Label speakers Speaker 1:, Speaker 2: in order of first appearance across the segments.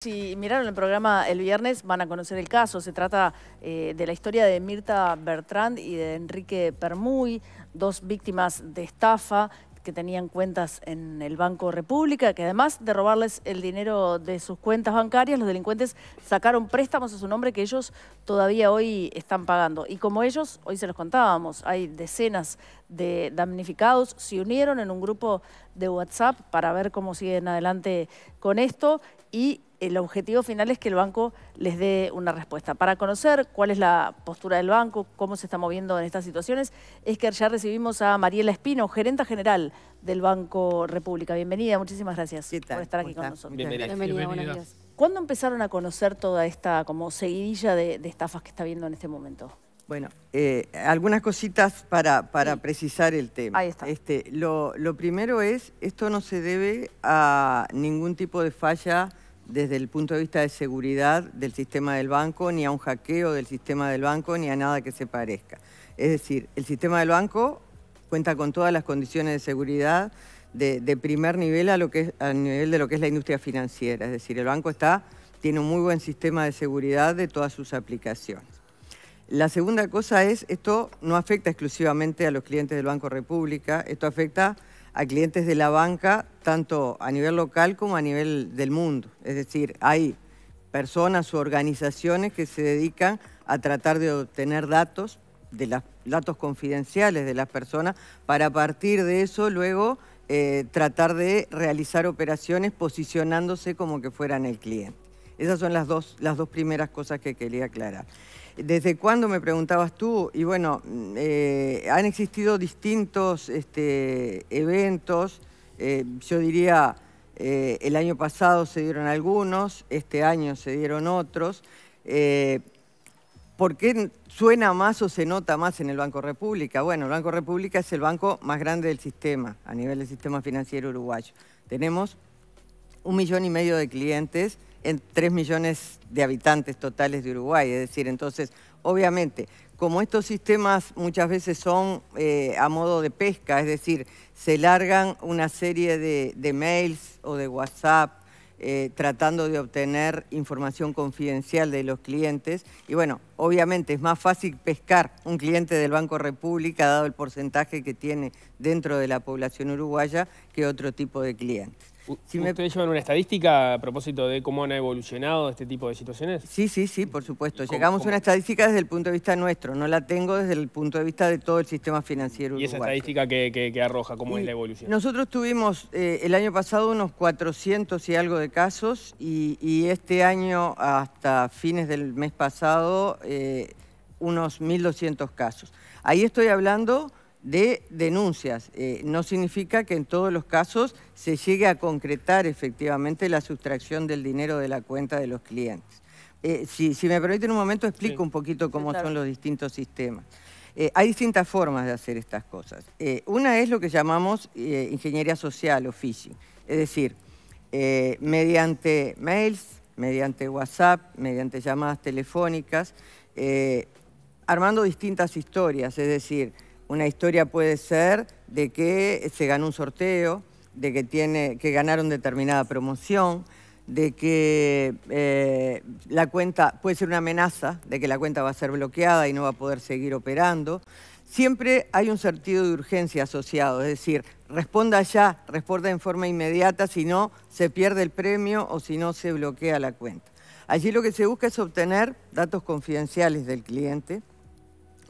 Speaker 1: Si miraron el programa el viernes van a conocer el caso. Se trata eh, de la historia de Mirta Bertrand y de Enrique Permuy, dos víctimas de estafa que tenían cuentas en el Banco República, que además de robarles el dinero de sus cuentas bancarias, los delincuentes sacaron préstamos a su nombre que ellos todavía hoy están pagando. Y como ellos, hoy se los contábamos, hay decenas de damnificados, se unieron en un grupo de WhatsApp para ver cómo siguen adelante con esto y el objetivo final es que el banco les dé una respuesta. Para conocer cuál es la postura del banco, cómo se está moviendo en estas situaciones, es que ya recibimos a Mariela Espino, gerenta general del Banco República. Bienvenida, muchísimas gracias por estar aquí con nosotros. Bienvenida. buenos ¿Cuándo empezaron a conocer toda esta como seguidilla de, estafas que está viendo en este momento?
Speaker 2: Bueno, eh, algunas cositas para, precisar el tema. Ahí está. Este, lo primero es, esto no se debe a ningún tipo de falla desde el punto de vista de seguridad del sistema del banco, ni a un hackeo del sistema del banco, ni a nada que se parezca. Es decir, el sistema del banco cuenta con todas las condiciones de seguridad de, primer nivel a, lo que es, a nivel de lo que es la industria financiera. Es decir, el banco está, tiene un muy buen sistema de seguridad de todas sus aplicaciones. La segunda cosa es, esto no afecta exclusivamente a los clientes del Banco República, esto afecta a clientes de la banca, tanto a nivel local como a nivel del mundo. Es decir, hay personas u organizaciones que se dedican a tratar de obtener datos, de las, datos confidenciales de las personas, para a partir de eso luego eh, tratar de realizar operaciones posicionándose como que fueran el cliente. Esas son las dos, las dos primeras cosas que quería aclarar. ¿Desde cuándo me preguntabas tú? Y bueno, mm, eh, han existido distintos este, eventos. Eh, yo diría, eh, el año pasado se dieron algunos, este año se dieron otros. ¿Por qué suena más o se nota más en el Banco República? Bueno, el Banco República es el banco más grande del sistema, a nivel del sistema financiero uruguayo. Tenemos un millón y medio de clientes en 3 millones de habitantes totales de Uruguay. Es decir, entonces, obviamente, como estos sistemas muchas veces son eh, a modo de pesca, es decir, se largan una serie de, mails o de WhatsApp eh, tratando de obtener información confidencial de los clientes. Y bueno, obviamente es más fácil pescar un cliente del Banco República, dado el porcentaje que tiene dentro de la población uruguaya, que otro tipo de clientes. Si ¿Ustedes
Speaker 3: llevan una estadística a propósito de cómo han evolucionado este tipo de situaciones? Sí, sí, sí, por supuesto. Llegamos a una estadística
Speaker 2: desde el punto de vista nuestro, no la tengo desde el punto de vista de todo el sistema financiero. ¿Y esa estadística
Speaker 3: que, arroja cómo es la evolución?
Speaker 2: Nosotros tuvimos eh, el año pasado unos 400 y algo de casos y, este año hasta fines del mes pasado eh, unos 1.200 casos. Ahí estoy hablando de denuncias. Eh, no significa que en todos los casos se llegue a concretar efectivamente la sustracción del dinero de la cuenta de los clientes. Eh, si, si, me permiten un momento, explico un poquito cómo son los distintos sistemas. Eh, hay distintas formas de hacer estas cosas. una es lo que llamamos ingeniería social o phishing, es decir, mediante mails, mediante WhatsApp, mediante llamadas telefónicas, armando distintas historias, es decir, una historia puede ser de que se ganó un sorteo, de que, tiene, que ganaron determinada promoción, de que eh, la cuenta puede ser una amenaza, de que la cuenta va a ser bloqueada y no va a poder seguir operando. Siempre hay un sentido de urgencia asociado, es decir, responda ya, responda en forma inmediata, si no se pierde el premio o si no se bloquea la cuenta. Allí lo que se busca es obtener datos confidenciales del cliente,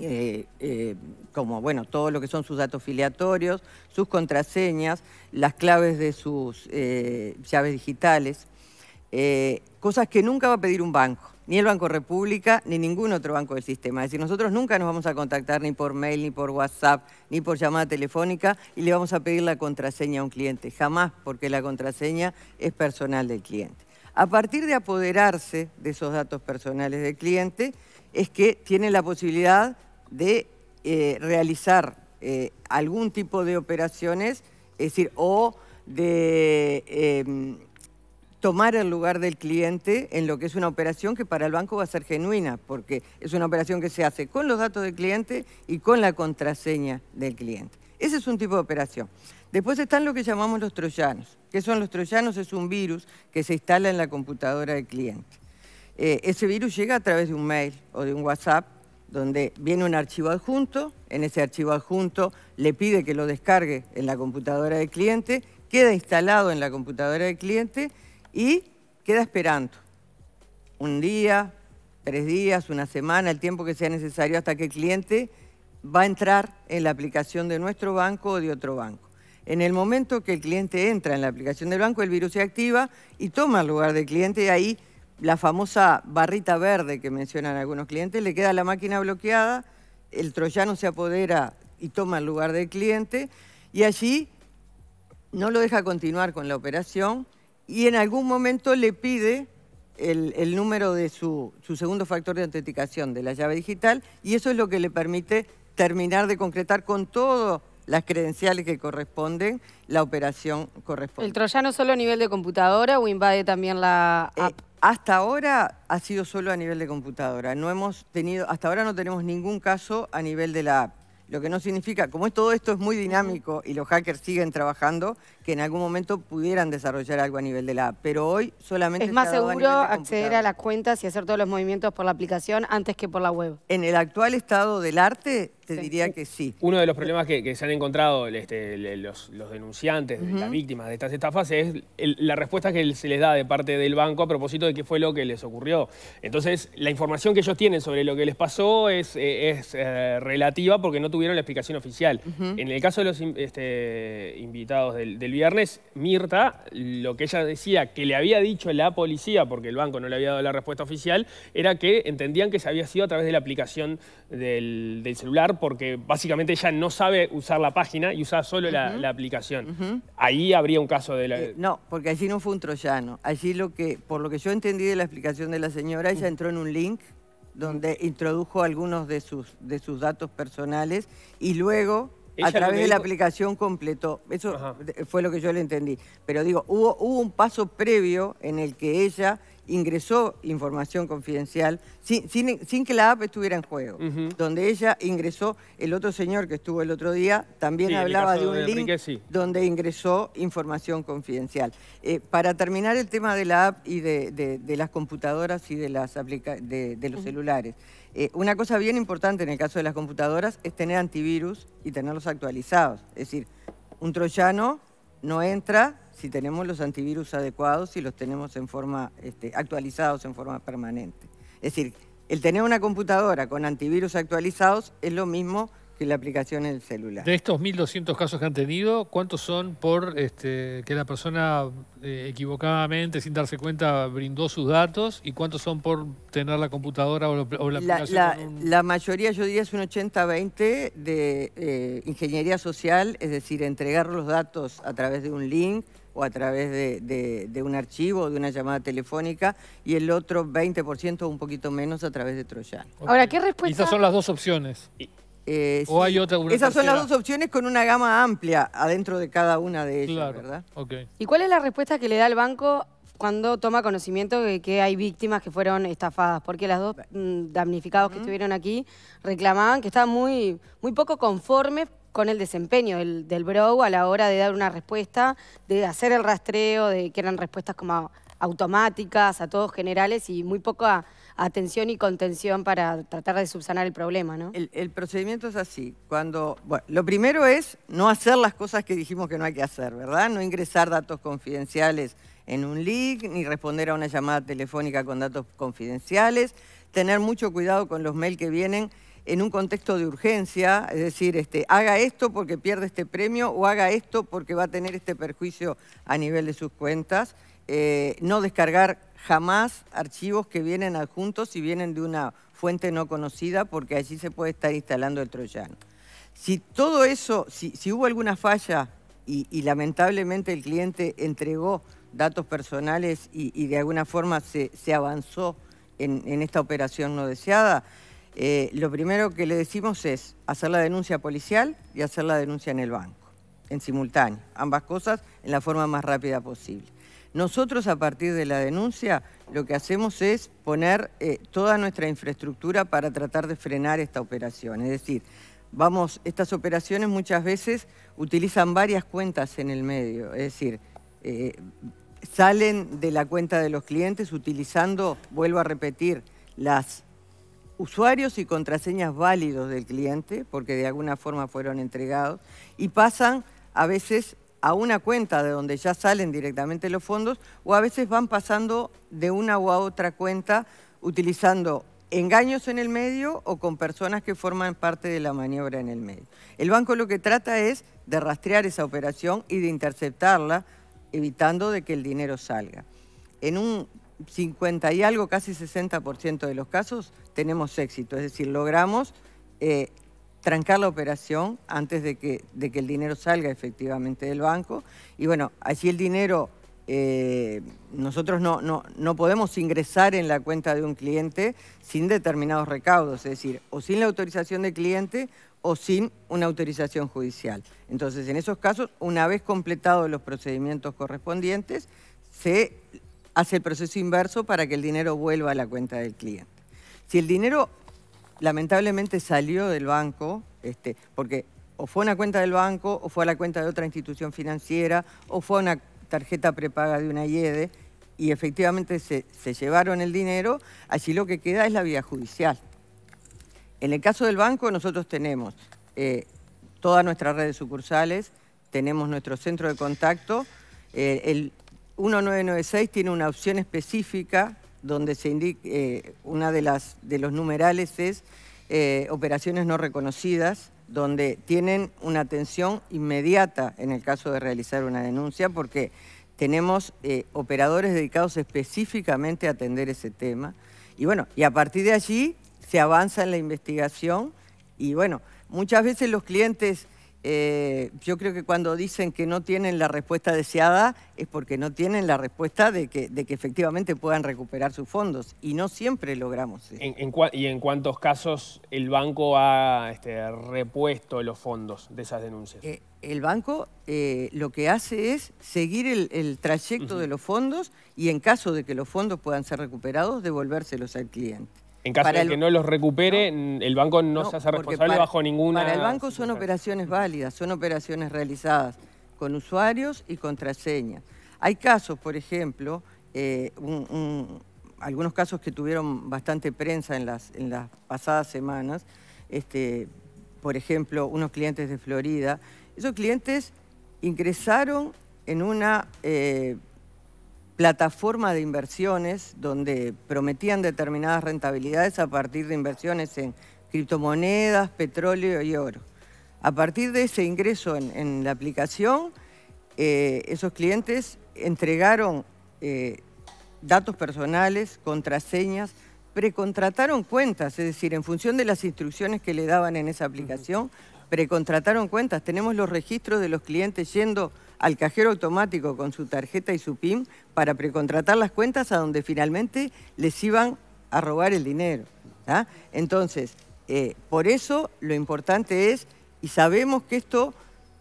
Speaker 2: eh, eh, como bueno, todo lo que son sus datos filiatorios, sus contraseñas, las claves de sus eh, llaves digitales, cosas que nunca va a pedir un banco, ni el Banco República, ni ningún otro banco del sistema. Es decir, nosotros nunca nos vamos a contactar ni por mail, ni por WhatsApp, ni por llamada telefónica y le vamos a pedir la contraseña a un cliente, jamás, porque la contraseña es personal del cliente. A partir de apoderarse de esos datos personales del cliente, es que tiene la posibilidad de eh, realizar eh, algún tipo de operaciones, es decir, o de em, tomar el lugar del cliente en lo que es una operación que para el banco va a ser genuina, porque es una operación que se hace con los datos del cliente y con la contraseña del cliente. Ese es un tipo de operación. Después están lo que llamamos los troyanos. ¿Qué son los troyanos? Es un virus que se instala en la computadora del cliente. Eh, ese virus llega a través de un mail o de un WhatsApp donde viene un archivo adjunto, en ese archivo adjunto le pide que lo descargue en la computadora del cliente, queda instalado en la computadora del cliente y queda esperando un día, tres días, una semana, el tiempo que sea necesario hasta que el cliente va a entrar en la aplicación de nuestro banco o de otro banco. En el momento que el cliente entra en la aplicación del banco, el virus se activa y toma el lugar del cliente y ahí la famosa barrita verde que mencionan algunos clientes, le queda la máquina bloqueada, el troyano se apodera y toma el lugar del cliente y allí no lo deja continuar con la operación y en algún momento le pide el, número de su, segundo factor de autenticación de la llave digital y eso es lo que le permite terminar de concretar con todo las credenciales que corresponden, la operación corresponde. ¿El
Speaker 4: troyano solo a nivel de computadora o invade también la eh, app?
Speaker 2: hasta ahora ha sido solo a nivel de computadora. No hemos tenido, hasta ahora no tenemos ningún caso a nivel de la app. Lo que no significa, como todo esto es muy dinámico y los hackers siguen trabajando, que en algún momento pudieran desarrollar algo a nivel de la app. Pero hoy solamente... Es más seguro acceder
Speaker 4: a las cuentas y hacer todos los movimientos por la aplicación antes que por la web. En el actual estado del arte
Speaker 3: te diría que sí. Uno de los problemas que, se han encontrado este, los, denunciantes, las víctimas de estas estafas, es la respuesta que se les da de parte del banco a propósito de qué fue lo que les ocurrió. Entonces, la información que ellos tienen sobre lo que les pasó es, eh, eh, relativa porque no tuvieron la explicación oficial. En el caso de los este, invitados del, viernes, Mirta, lo que ella decía que le había dicho la policía, porque el banco no le había dado la respuesta oficial, era que entendían que se había sido a través de la aplicación del celular porque básicamente ella no sabe usar la página y usa solo la, aplicación. Ahí habría un caso de la... Eh,
Speaker 2: no, porque allí no fue un troyano. Allí lo que, por lo que yo entendí de la explicación de la señora, ella mm. entró en un link donde mm. introdujo algunos de sus, de sus datos personales y luego a través de la aplicación completó. Eso fue lo que yo le entendí. Pero digo, hubo, hubo un paso previo en el que ella ingresó información confidencial sin, que la app estuviera en juego. Donde ella ingresó, el otro señor que estuvo el otro día también hablaba de un link donde ingresó información confidencial. Eh, para terminar el tema de la app y de, las computadoras y de, los celulares. Eh, una cosa bien importante en el caso de las computadoras es tener antivirus y tenerlos actualizados. Es decir, un troyano no entra si tenemos los antivirus adecuados y los tenemos en forma este, actualizados en forma permanente. Es decir, el tener una computadora con antivirus actualizados es lo mismo que la aplicación en el celular. De
Speaker 5: estos 1.200 casos que han tenido, ¿cuántos son por este, que la persona eh, equivocadamente, sin darse cuenta, brindó sus datos? ¿Y cuántos son por tener la computadora o, la, aplicación?
Speaker 2: La, mayoría, yo diría, es un 80-20 de eh, ingeniería social, es decir, entregar los datos a través de un link o a través de, un archivo o de una llamada telefónica y el otro 20% o un poquito menos a través de Troyano. Ahora, ¿qué respuesta? Esas son las dos opciones. ¿O eh, hay otra? Esas son las dos opciones con una gama amplia adentro de cada una de ellas, ¿verdad?
Speaker 4: ¿Y cuál es la respuesta que le da el banco cuando toma conocimiento de que hay víctimas que fueron estafadas, porque las dos mm, damnificados que estuvieron aquí reclamaban que estaban muy, muy poco conformes con el desempeño del, del Bro a la hora de dar una respuesta, de hacer el rastreo, de que eran respuestas como automáticas, a todos generales y muy poca atención y contención para tratar de subsanar el problema, ¿no?
Speaker 2: El, procedimiento es así. Cuando, lo primero es no hacer las cosas que dijimos que no hay que hacer, ¿verdad? No ingresar datos confidenciales en un link, ni responder a una llamada telefónica con datos confidenciales, tener mucho cuidado con los mails que vienen en un contexto de urgencia, es decir, este, haga esto porque pierde este premio o haga esto porque va a tener este perjuicio a nivel de sus cuentas. Eh, no descargar jamás archivos que vienen adjuntos y vienen de una fuente no conocida porque allí se puede estar instalando el troyano. Si todo eso, si, hubo alguna falla y, lamentablemente el cliente entregó datos personales y, de alguna forma se, avanzó en esta operación no deseada, eh, lo primero que le decimos es hacer la denuncia policial y hacer la denuncia en el banco, en simultáneo, ambas cosas en la forma más rápida posible. Nosotros a partir de la denuncia lo que hacemos es poner eh, toda nuestra infraestructura para tratar de frenar esta operación. Es decir, vamos, estas operaciones muchas veces utilizan varias cuentas en el medio. Es decir, eh, salen de la cuenta de los clientes utilizando, vuelvo a repetir, las usuarios y contraseñas válidos del cliente, porque de alguna forma fueron entregados, y pasan a veces a una cuenta de donde ya salen directamente los fondos, o a veces van pasando de una u otra cuenta utilizando engaños en el medio o con personas que forman parte de la maniobra en el medio. El banco lo que trata es de rastrear esa operación y de interceptarla, evitando de que el dinero salga. En un 50 y algo, casi 60% de los casos tenemos éxito, es decir, logramos eh, trancar la operación antes de que, de que el dinero salga efectivamente del banco. Y bueno, así el dinero, eh, nosotros no, no, no podemos ingresar en la cuenta de un cliente sin determinados recaudos, es decir, o sin la autorización del cliente o sin una autorización judicial. Entonces, en esos casos, una vez completados los procedimientos correspondientes, se hace el proceso inverso para que el dinero vuelva a la cuenta del cliente. Si el dinero lamentablemente salió del banco, este, porque o fue a una cuenta del banco, o fue a la cuenta de otra institución financiera, o fue a una tarjeta prepaga de una IEDE, y efectivamente se, llevaron el dinero, allí lo que queda es la vía judicial. En el caso del banco nosotros tenemos eh, todas nuestras redes sucursales, tenemos nuestro centro de contacto, eh, el, 1996 tiene una opción específica donde se indica, eh, una de las de los numerales es eh, operaciones no reconocidas, donde tienen una atención inmediata en el caso de realizar una denuncia, porque tenemos eh, operadores dedicados específicamente a atender ese tema. Y bueno, y a partir de allí se avanza en la investigación y bueno, muchas veces los clientes eh, yo creo que cuando dicen que no tienen la respuesta deseada es porque no tienen la respuesta de que, efectivamente puedan recuperar sus fondos y no siempre logramos
Speaker 3: eso. ¿En, y en cuántos casos el banco ha
Speaker 2: este, repuesto los fondos de esas denuncias? Eh, el banco eh, lo que hace es seguir el, trayecto de los fondos y en caso de que los fondos puedan ser recuperados, devolvérselos al cliente. En caso de que no los
Speaker 3: recupere, el banco no, se hace responsable bajo ninguna... Para el banco son
Speaker 2: operaciones válidas, son operaciones realizadas con usuarios y contraseñas. Hay casos, por ejemplo, eh, algunos casos que tuvieron bastante prensa en las, en las pasadas semanas, este, por ejemplo, unos clientes de Florida. Esos clientes ingresaron en una eh, plataforma de inversiones donde prometían determinadas rentabilidades a partir de inversiones en criptomonedas, petróleo y oro. A partir de ese ingreso en, la aplicación, eh, esos clientes entregaron eh, datos personales, contraseñas, precontrataron cuentas, es decir, en función de las instrucciones que le daban en esa aplicación, precontrataron cuentas. Tenemos los registros de los clientes yendo al cajero automático con su tarjeta y su PIN para precontratar las cuentas a donde finalmente les iban a robar el dinero. Entonces, eh, por eso lo importante es, y sabemos que esto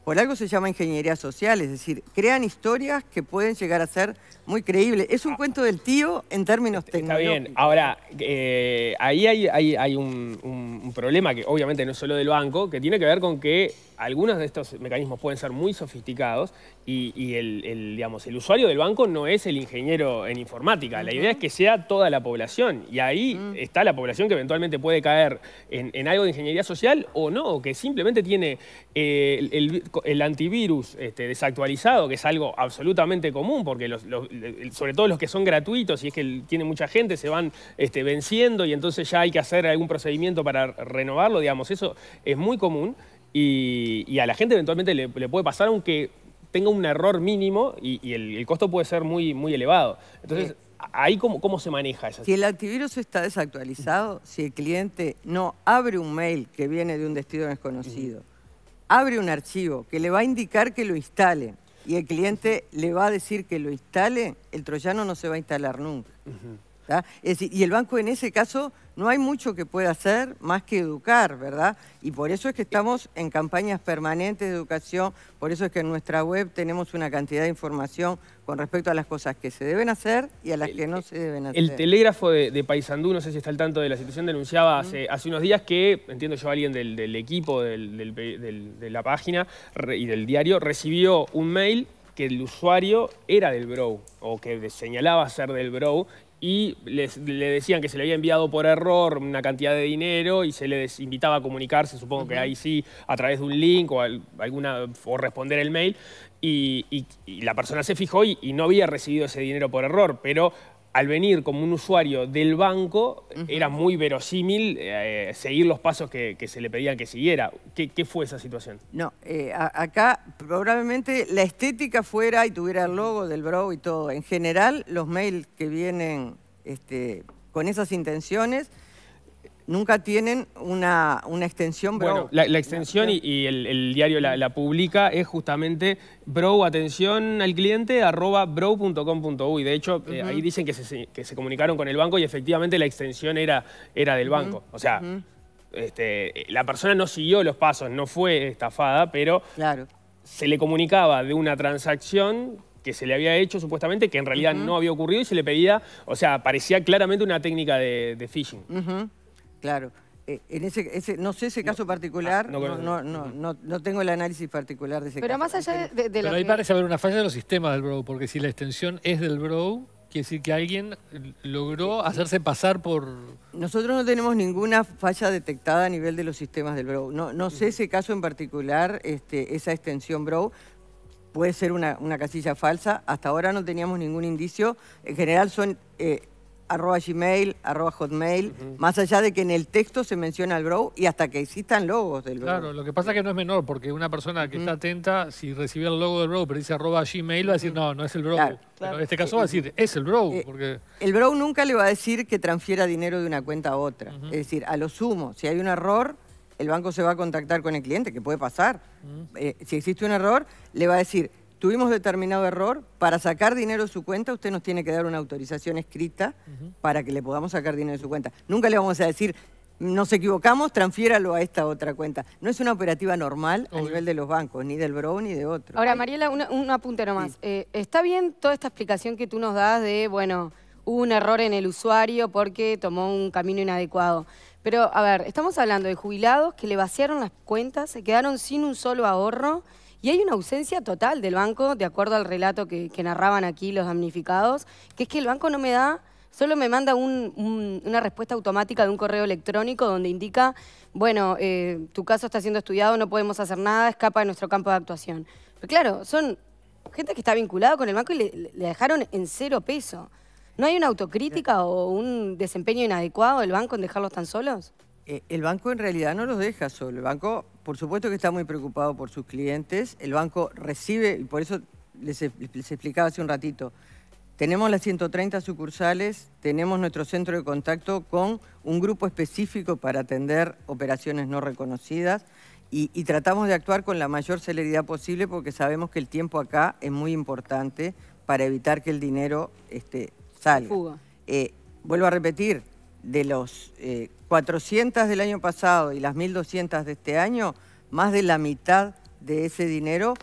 Speaker 2: por algo se llama ingeniería social, es decir, crean historias que pueden llegar a ser muy creíbles. Es un cuento del tío en términos tecnológicos. Está bien.
Speaker 3: Ahora, eh, ahí hay, un, problema que obviamente no es solo del banco, que tiene que ver con que algunos de estos mecanismos pueden ser muy sofisticados y, el, digamos, el usuario del banco no es el ingeniero en informática. La idea es que sea toda la población. Y ahí mm. está la población que eventualmente puede caer en, algo de ingeniería social o no, que simplemente tiene eh, el, antivirus este, desactualizado, que es algo absolutamente común, porque los, sobre todo los que son gratuitos, y es que tiene mucha gente, se van este, venciendo y entonces ya hay que hacer algún procedimiento para renovarlo, digamos, eso es muy común. Y, a la gente eventualmente le puede pasar, aunque tenga un error mínimo y, el, costo puede ser muy, muy elevado. Entonces, ahí cómo, cómo se maneja eso. Si
Speaker 2: el antivirus está desactualizado, si el cliente no abre un mail que viene de un destino desconocido, abre un archivo que le va a indicar que lo instale y el cliente le va a decir que lo instale, el troyano no se va a instalar nunca y el banco en ese caso no hay mucho que pueda hacer más que educar, ¿verdad? Y por eso es que estamos en campañas permanentes de educación, por eso es que en nuestra web tenemos una cantidad de información con respecto a las cosas que se deben hacer y a las que no se deben hacer. El telégrafo
Speaker 3: de, Paysandú, no sé si está al tanto de la situación, denunciaba hace, unos días que, entiendo yo, alguien del, equipo de la página y del diario recibió un mail que el usuario era del Bro o que señalaba ser del Bro y les, le decían que se le había enviado por error una cantidad de dinero y se les invitaba a comunicarse, supongo que ahí sí, a través de un link o, alguna, o responder el mail. Y, la persona se fijó y, y no había recibido ese dinero por error, pero al venir como un usuario del banco, era muy verosímil eh, seguir los pasos que, se le pedían que siguiera. ¿Qué, fue esa situación?
Speaker 2: No, eh, acá probablemente la estética fuera y tuviera el logo del Bro y todo. En general, los mails que vienen este, con esas intenciones nunca tienen una, extensión Bro.
Speaker 3: la, extensión y, el, diario la, publica es justamente Bro, atención al cliente, arroba bro.com.uy. De hecho, eh, ahí dicen que se, que se, comunicaron con el banco y efectivamente la extensión era, era del banco. O sea, este, la persona no siguió los pasos, no fue estafada, pero se le comunicaba de una transacción que se le había hecho supuestamente, que en realidad no había ocurrido y se le pedía, o sea, parecía claramente
Speaker 2: una técnica de, de phishing. Claro. Eh, en ese, no sé ese caso ah, particular, no, no, no, no, tengo el análisis particular de ese caso. Pero más
Speaker 4: allá de, Pero ahí que...
Speaker 2: parece haber una
Speaker 5: falla de los sistemas del Brow, porque si la extensión es del Brow, quiere decir que alguien logró
Speaker 2: hacerse pasar por... Nosotros no tenemos ninguna falla detectada a nivel de los sistemas del Brow. No, no sé ese caso en particular, este, esa extensión Brow, puede ser una, casilla falsa. Hasta ahora no teníamos ningún indicio. En general son... Eh, arroba gmail, arroba hotmail, más allá de que en el texto se menciona al bro y hasta que existan logos del bro. Claro,
Speaker 5: lo que pasa es que no es menor, porque una persona que está atenta, si recibe el logo del Brow pero dice arroba gmail, va a decir, no, no es el bro. En este caso va a decir, es el bro. Eh, porque...
Speaker 2: El bro nunca le va a decir que transfiera dinero de una cuenta a otra. Es decir, a lo sumo, si hay un error, el banco se va a contactar con el cliente, que puede pasar. Eh, si existe un error, le va a decir, tuvimos determinado error, para sacar dinero de su cuenta usted nos tiene que dar una autorización escrita para que le podamos sacar dinero de su cuenta. Nunca le vamos a decir, nos equivocamos, transfiéralo a esta otra cuenta. No es una operativa normal a nivel de los bancos, ni del Bro, ni de otro.
Speaker 4: Ahora, Mariela, un, apunte nomás. Eh, ¿Está bien toda esta explicación que tú nos das de, bueno, hubo un error en el usuario porque tomó un camino inadecuado? Pero, a ver, estamos hablando de jubilados que le vaciaron las cuentas, se quedaron sin un solo ahorro y hay una ausencia total del banco, de acuerdo al relato que, narraban aquí los damnificados, que es que el banco no me da solo me manda una respuesta automática de un correo electrónico donde indica, bueno, eh, tu caso está siendo estudiado, no podemos hacer nada, escapa de nuestro campo de actuación. Pero claro, son gente que está vinculada con el banco y le, dejaron en cero peso. ¿No hay una autocrítica o un desempeño inadecuado del banco en dejarlos tan solos?
Speaker 2: Eh, el banco en realidad no los deja solo. El banco, por supuesto que está muy preocupado por sus clientes. El banco recibe, y por eso les, explicaba hace un ratito, tenemos las 130 sucursales, tenemos nuestro centro de contacto con un grupo específico para atender operaciones no reconocidas y, tratamos de actuar con la mayor celeridad posible porque sabemos que el tiempo acá es muy importante para evitar que el dinero este, salga. Eh, vuelvo a repetir, de los 400 eh, del año pasado y las 1.200 de este año, más de la mitad de ese dinero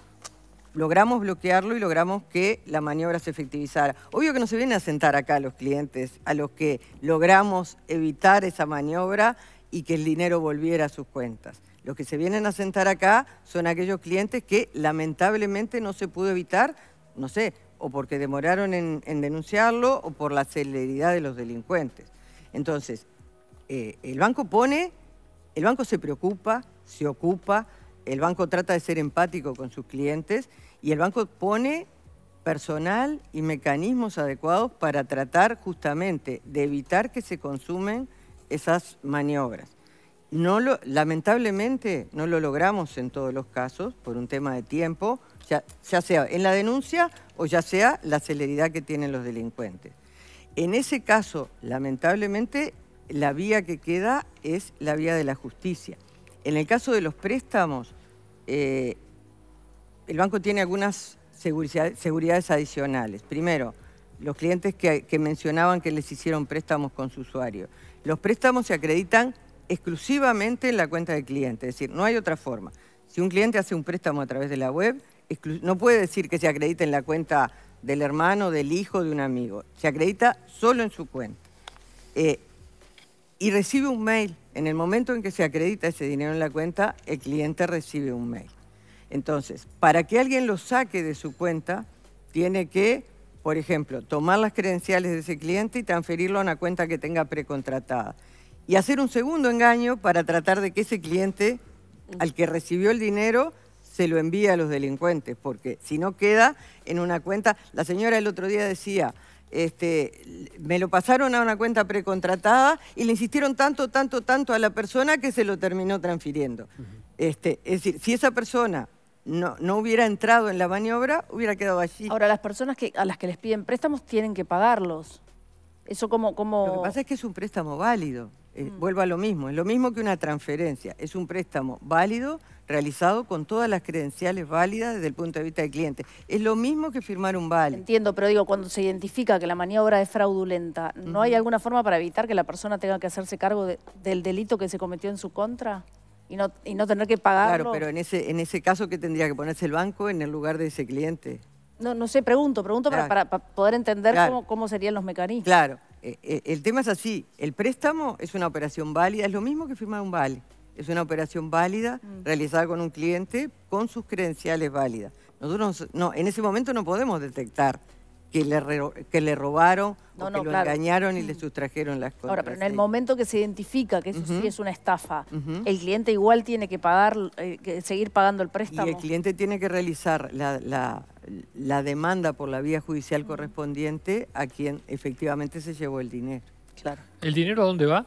Speaker 2: logramos bloquearlo y logramos que la maniobra se efectivizara. Obvio que no se vienen a sentar acá los clientes a los que logramos evitar esa maniobra y que el dinero volviera a sus cuentas. Los que se vienen a sentar acá son aquellos clientes que lamentablemente no se pudo evitar, no sé, o porque demoraron en denunciarlo o por la celeridad de los delincuentes. Entonces, eh, el banco pone, el banco se preocupa, se ocupa, el banco trata de ser empático con sus clientes y el banco pone personal y mecanismos adecuados para tratar justamente de evitar que se consumen esas maniobras. lamentablemente no lo logramos en todos los casos por un tema de tiempo, ya sea en la denuncia o ya sea la celeridad que tienen los delincuentes. En ese caso, lamentablemente, la vía que queda es la vía de la justicia. En el caso de los préstamos, eh, el banco tiene algunas seguridades adicionales. Primero, los clientes que, que, mencionaban que les hicieron préstamos con su usuario. Los préstamos se acreditan exclusivamente en la cuenta del cliente, es decir, no hay otra forma. Si un cliente hace un préstamo a través de la web, no puede decir que se acredite en la cuenta del hermano, del hijo, de un amigo. Se acredita solo en su cuenta. Eh, y recibe un mail. En el momento en que se acredita ese dinero en la cuenta, el cliente recibe un mail. Entonces, para que alguien lo saque de su cuenta, tiene que, por ejemplo, tomar las credenciales de ese cliente y transferirlo a una cuenta que tenga precontratada. Y hacer un segundo engaño para tratar de que ese cliente al que recibió el dinero se lo envía a los delincuentes, porque si no queda en una cuenta, la señora el otro día decía, este, me lo pasaron a una cuenta precontratada y le insistieron tanto, tanto, tanto a la persona que se lo terminó transfiriendo. este, es decir, si esa persona
Speaker 1: no, no, hubiera entrado en la maniobra, hubiera quedado allí. Ahora, las personas que, a las que les piden préstamos tienen que pagarlos. Eso como, como... Lo que pasa es que es un préstamo válido.
Speaker 2: Eh, mm. vuelva Vuelvo a lo mismo, es lo mismo que una transferencia, es un préstamo válido, realizado con todas las credenciales válidas desde el punto de vista del cliente. Es lo mismo
Speaker 1: que firmar un vale. Entiendo, pero digo, cuando se identifica que la maniobra es fraudulenta, ¿no hay alguna forma para evitar que la persona tenga que hacerse cargo del delito que se cometió en su contra? Y no, y no tener que pagar Claro, pero en
Speaker 2: ese, en ese caso, ¿qué tendría que ponerse el banco en el lugar de ese cliente?
Speaker 1: No, no sé, pregunto, pregunto para, poder entender cómo, cómo serían los mecanismos. Claro,
Speaker 2: eh, eh, el tema es así, el préstamo es una operación válida, es lo mismo que firmar un vale. Es una operación válida mm. realizada con un cliente con sus credenciales válidas. Nosotros no, en ese momento no podemos detectar que le, que le robaron
Speaker 1: o que lo engañaron
Speaker 2: y le mm. sustrajeron las cosas. Ahora, pero en el
Speaker 1: momento que se identifica que eso sí es una estafa, el cliente igual tiene que pagar, eh, seguir pagando el préstamo. Y el cliente
Speaker 2: tiene que realizar la la demanda por la vía judicial correspondiente a quien efectivamente se llevó el dinero. Claro. ¿El dinero a dónde va?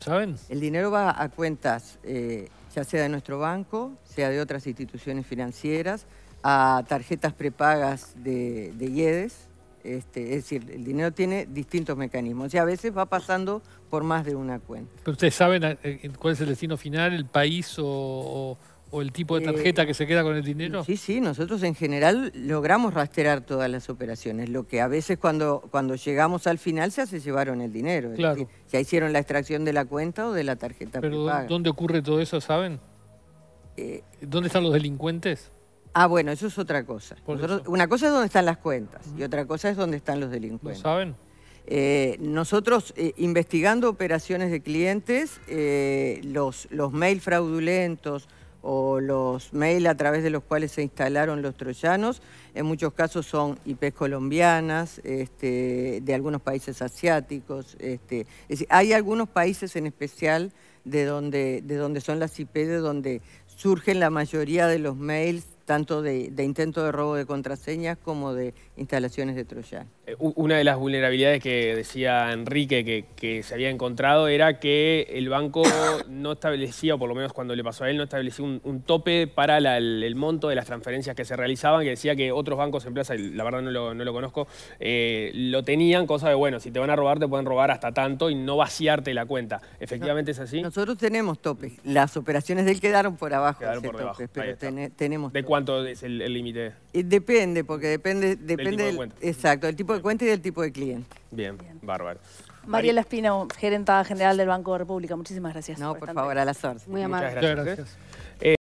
Speaker 2: ¿Saben? El dinero va a cuentas, eh, ya sea de nuestro banco, sea de otras instituciones financieras, a tarjetas prepagas de, de IEDES. Este, es decir, el dinero tiene distintos mecanismos y a veces va pasando por más de una cuenta.
Speaker 5: ¿Pero ¿Ustedes saben eh, eh, cuál es el destino final, el país
Speaker 2: o o el tipo de eh, tarjeta que se queda con el dinero? Sí, sí, nosotros en general logramos rastrear todas las operaciones. Lo que a veces cuando, cuando llegamos al final se se llevaron el dinero. Claro. ya hicieron la extracción de la cuenta o de la tarjeta Pero
Speaker 5: ¿dónde ocurre todo eso, saben?
Speaker 2: Eh, ¿Dónde están los delincuentes? Ah, bueno, eso es otra cosa. una cosa es dónde están las cuentas y otra cosa es dónde están los delincuentes. saben? Eh, nosotros, investigando operaciones de clientes, los, los mail fraudulentos, o los mails a través de los cuales se instalaron los troyanos. En muchos casos son IPs colombianas, este, de algunos países asiáticos. Este, hay algunos países en especial de donde, de donde son las IP, de donde surgen la mayoría de los mails, tanto de, intentos intento de robo de contraseñas como de instalaciones de troyanos
Speaker 3: una de las vulnerabilidades que decía Enrique que, se había encontrado era que el banco no establecía, o por lo menos cuando le pasó a él, no establecía un, tope para el, monto de las transferencias que se realizaban, que decía que otros bancos empresas, plaza, la verdad no lo, conozco, eh, lo tenían, cosa de, bueno, si te van a robar, te pueden robar hasta tanto y no vaciarte la cuenta. ¿Efectivamente es así? Nosotros tenemos tope, Las operaciones de él quedaron
Speaker 2: por abajo. de pero
Speaker 3: tenemos ¿De cuánto es el límite?
Speaker 2: Eh, depende, porque depende, depende del exacto, el tipo de cuenta y del tipo de cliente. Bien, Bien. bárbaro. Mariela
Speaker 1: Espina, gerenta general del Banco de República. Muchísimas gracias. No, por, favor, a las órdenes. Muy Muchas
Speaker 2: gracias. ¿eh?